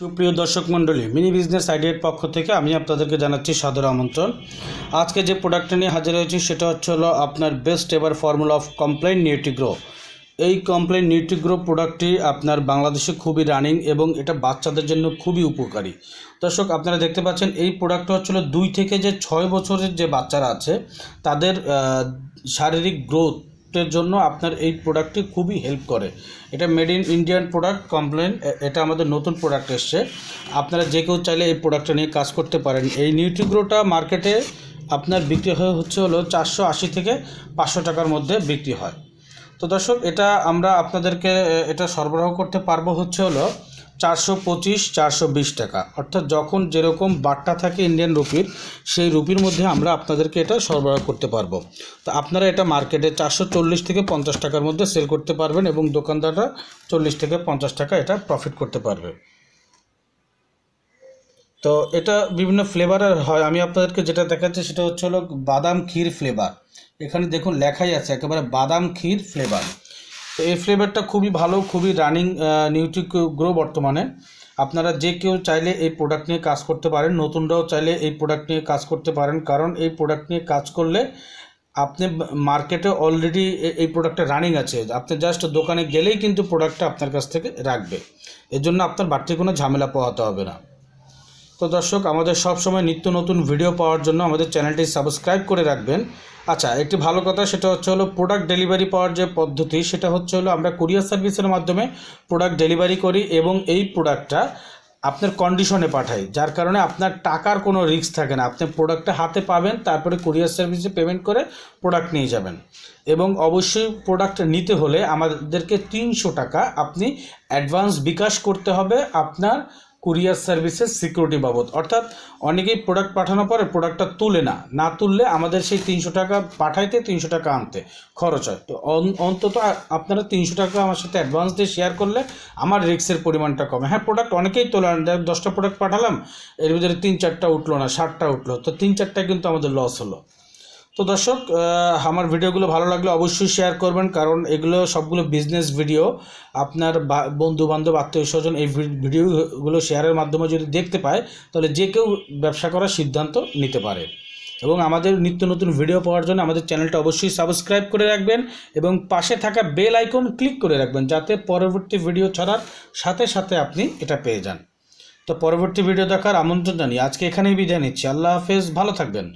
সুপ্রিয় দর্শক মণ্ডলী মিনি বিজনেস আইডিয়ার পক্ষ থেকে আমি আপনাদেরকে জানাচ্ছি সাদর আমন্ত্রণ আজকে যে প্রোডাক্টটা নিয়ে হাজির হয়েছি সেটা হচ্ছে হলো আপনার best ever formula of Complan Nutrigro এই কমপ্লেন নিউট্রিগ্রো প্রোডাক্টটি আপনার বাংলাদেশে খুবই রানিং এবং এটা বাচ্চাদের জন্য খুবই উপকারী দর্শক আপনারা দেখতে পাচ্ছেন এই প্রোডাক্টটা হচ্ছিল দুই থেকে যে ছয় বছরের যে বাচ্চারা আছে তাদের শারীরিক গ্রোথ প্রোডাক্টের জন্য আপনার এই প্রোডাক্টটি খুবই হেল্প করে এটা made in Indian product Complan এটা আমাদের নতুন প্রোডাক্ট এসছে আপনারা যে কেউ চাইলে এই প্রোডাক্টটা নিয়ে কাজ করতে পারেন এই নিউট্রিগ্রোটা মার্কেটে আপনার বিক্রি হয়ে হচ্ছে হলো চারশো আশি থেকে পাঁচশো টাকার মধ্যে বিক্রি হয় তো দর্শক এটা আমরা আপনাদেরকে এটা সরবরাহ করতে পারবো হচ্ছে হলো চারশো পঁচিশ চারশো বিশ টাকা অর্থাৎ যখন যেরকম বাট্টা থাকে ইন্ডিয়ান রুপির সেই রুপির মধ্যে আমরা আপনাদেরকে এটা সরবরাহ করতে পারবো তো আপনারা এটা মার্কেটে চারশো চল্লিশ থেকে পঞ্চাশ টাকার মধ্যে সেল করতে পারবেন এবং দোকানদাররা চল্লিশ থেকে পঞ্চাশ টাকা এটা প্রফিট করতে পারবে তো এটা বিভিন্ন ফ্লেভারের হয় আমি আপনাদেরকে যেটা দেখাচ্ছি সেটা হচ্ছে হলো বাদাম ক্ষীর ফ্লেভার এখানে দেখুন লেখাই আছে একেবারে বাদাম ক্ষীর ফ্লেভার তো এই ফ্লেভারটা খুবই ভালো খুবই রানিং নিউট্রি গ্রো বর্তমানে আপনারা যে কেউ চাইলে এই প্রোডাক্ট নিয়ে কাজ করতে পারেন নতুনরাও চাইলে এই প্রোডাক্ট নিয়ে কাজ করতে পারেন কারণ এই প্রোডাক্ট নিয়ে কাজ করলে আপনি মার্কেটে অলরেডি এই প্রোডাক্টটা রানিং আছে আপনি জাস্ট দোকানে গেলেই কিন্তু প্রোডাক্টটা আপনার কাছ থেকে রাখবে এর জন্য আপনার বাড়তি কোনো ঝামেলা পোহাতে হবে না তো দর্শক আমাদের সব সময় নিত্য নতুন ভিডিও পাওয়ার জন্য আমাদের চ্যানেলটি সাবস্ক্রাইব করে রাখবেন আচ্ছা একটি ভালো কথা সেটা হচ্ছে হলো প্রোডাক্ট ডেলিভারি পাওয়ার যে পদ্ধতি সেটা হচ্ছে হলো আমরা কুরিয়ার সার্ভিসের মাধ্যমে প্রোডাক্ট ডেলিভারি করি এবং এই প্রোডাক্টটা আপনার কন্ডিশনে পাঠাই যার কারণে আপনার টাকার কোনো রিস্ক থাকে না আপনি প্রোডাক্টটা হাতে পাবেন তারপরে কুরিয়ার সার্ভিসে পেমেন্ট করে প্রোডাক্ট নিয়ে যাবেন এবং অবশ্যই প্রোডাক্ট নিতে হলে আমাদেরকে তিনশো টাকা আপনি অ্যাডভান্স বিকাশ করতে হবে আপনার কুরিয়ার সার্ভিসের সিকিউরিটি বাবদ অর্থাৎ অনেকেই প্রোডাক্ট পাঠানোর পরে প্রোডাক্টটা তুলে না না তুললে আমাদের সেই তিনশো টাকা পাঠাইতে তিনশো টাকা আনতে খরচ হয় তো অন্তত আপনারা তিনশো টাকা আমার সাথে অ্যাডভান্স দিয়ে শেয়ার করলে আমার রিক্সের পরিমাণটা কমে হ্যাঁ প্রোডাক্ট অনেকেই তোলে দশটা প্রোডাক্ট পাঠালাম এর ভিতরে তিন চারটা উঠলো না ষাটটা উঠলো তো তিন চারটা কিন্তু আমাদের লস হলো তো দর্শক আমার ভিডিওগুলো ভালো লাগলে অবশ্যই শেয়ার করবেন কারণ এগুলো সবগুলো বিজনেস ভিডিও আপনার বন্ধু বান্ধব আত্মীয় স্বজন এই ভিডিওগুলো শেয়ারের মাধ্যমে যদি দেখতে পায় তাহলে যে কেউ ব্যবসা করার সিদ্ধান্ত নিতে পারে এবং আমাদের নিত্য নতুন ভিডিও পাওয়ার জন্য আমাদের চ্যানেলটা অবশ্যই সাবস্ক্রাইব করে রাখবেন এবং পাশে থাকা বেল আইকন ক্লিক করে রাখবেন যাতে পরবর্তী ভিডিও ছাড়ার সাথে সাথে আপনি এটা পেয়ে যান তো পরবর্তী ভিডিও দেখার আমন্ত্রণ জানি আজকে এখানেই বিদায় নিচ্ছি আল্লাহ হাফেজ ভালো থাকবেন